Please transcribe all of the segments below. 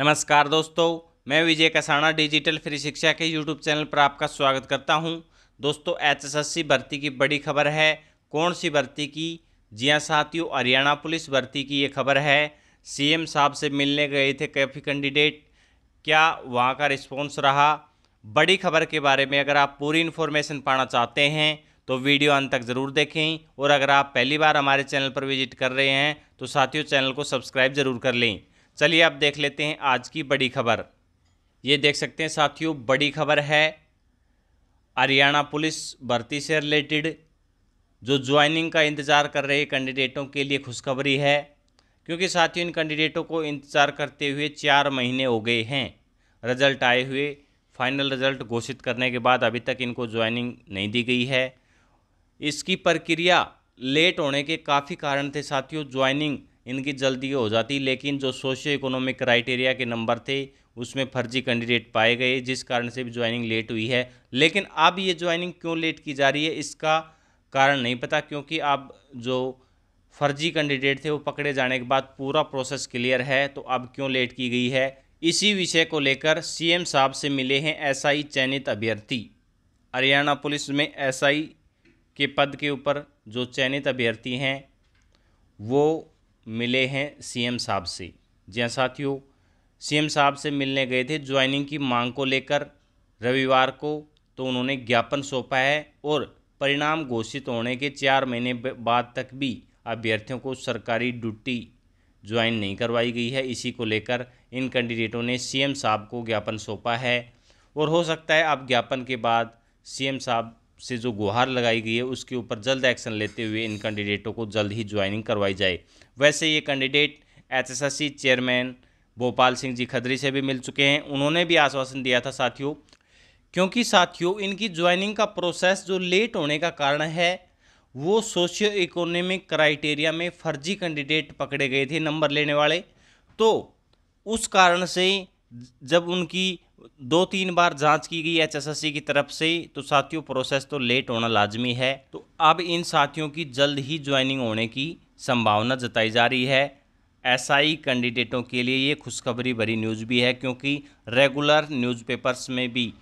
नमस्कार दोस्तों मैं विजय कसाना डिजिटल फ्री शिक्षा के यूट्यूब चैनल पर आपका स्वागत करता हूं दोस्तों एचएसएससी भर्ती की बड़ी खबर है कौन सी भर्ती की जी हाँ साथियों हरियाणा पुलिस भर्ती की ये खबर है सीएम साहब से मिलने गए थे काफ़ी कैंडिडेट क्या वहाँ का रिस्पॉन्स रहा बड़ी खबर के बारे में अगर आप पूरी इन्फॉर्मेशन पाना चाहते हैं तो वीडियो अंत तक ज़रूर देखें और अगर आप पहली बार हमारे चैनल पर विजिट कर रहे हैं तो साथियों चैनल को सब्सक्राइब ज़रूर कर लें चलिए आप देख लेते हैं आज की बड़ी खबर ये देख सकते हैं साथियों बड़ी खबर है हरियाणा पुलिस भर्ती से रिलेटेड जो ज्वाइनिंग का इंतज़ार कर रहे कैंडिडेटों के लिए खुशखबरी है क्योंकि साथियों इन कैंडिडेटों को इंतज़ार करते हुए चार महीने हो गए हैं रिजल्ट आए हुए फाइनल रिजल्ट घोषित करने के बाद अभी तक इनको ज्वाइनिंग नहीं दी गई है इसकी प्रक्रिया लेट होने के काफ़ी कारण थे साथियों ज्वाइनिंग इनकी जल्दी हो जाती लेकिन जो सोशियो इकोनॉमिक क्राइटेरिया के नंबर थे उसमें फर्जी कैंडिडेट पाए गए जिस कारण से भी ज्वाइनिंग लेट हुई है लेकिन अब ये ज्वाइनिंग क्यों लेट की जा रही है इसका कारण नहीं पता क्योंकि अब जो फर्जी कैंडिडेट थे वो पकड़े जाने के बाद पूरा प्रोसेस क्लियर है तो अब क्यों लेट की गई है इसी विषय को लेकर सीएम साहब से मिले हैं एसआई चयनित अभ्यर्थी हरियाणा पुलिस में एसआई के पद के ऊपर जो चयनित अभ्यर्थी हैं वो मिले हैं सीएम साहब से जी हाँ साथियों सीएम साहब से मिलने गए थे ज्वाइनिंग की मांग को लेकर रविवार को तो उन्होंने ज्ञापन सौंपा है और परिणाम घोषित होने के चार महीने बाद तक भी अभ्यर्थियों को सरकारी ड्यूटी ज्वाइन नहीं करवाई गई है इसी को लेकर इन कैंडिडेटों ने सीएम साहब को ज्ञापन सौंपा है और हो सकता है अब ज्ञापन के बाद सीएम साहब से जो गुहार लगाई गई है उसके ऊपर जल्द एक्शन लेते हुए इन कैंडिडेटों को जल्द ही ज्वाइनिंग करवाई जाए वैसे ये कैंडिडेट एच चेयरमैन भोपाल सिंह जी खदरी से भी मिल चुके हैं उन्होंने भी आश्वासन दिया था साथियों क्योंकि साथियों इनकी ज्वाइनिंग का प्रोसेस जो लेट होने का कारण है वो सोशियो इकोनॉमिक क्राइटेरिया में फर्जी कैंडिडेट पकड़े गए थे नंबर लेने वाले तो उस कारण से जब उनकी दो तीन बार जांच की गई एचएसएससी की तरफ से तो साथियों प्रोसेस तो लेट होना लाजमी है तो अब इन साथियों की जल्द ही ज्वाइनिंग होने की संभावना जताई जा रही है एसआई कैंडिडेटों के लिए ये खुशखबरी भरी न्यूज़ भी है क्योंकि रेगुलर न्यूज़पेपर्स में भी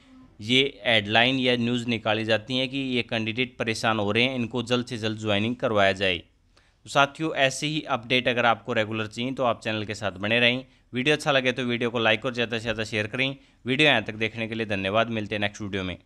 ये हेडलाइन या न्यूज़ निकाली जाती हैं कि ये कैंडिडेट परेशान हो रहे हैं इनको जल्द से जल्द ज्वाइनिंग करवाया जाए तो साथियों ऐसे ही अपडेट अगर आपको रेगुलर चाहिए तो आप चैनल के साथ बने रहें वीडियो अच्छा लगे तो वीडियो को लाइक और ज़्यादा से ज़्यादा शेयर करें वीडियो यहाँ तक देखने के लिए धन्यवाद मिलते हैं नेक्स्ट वीडियो में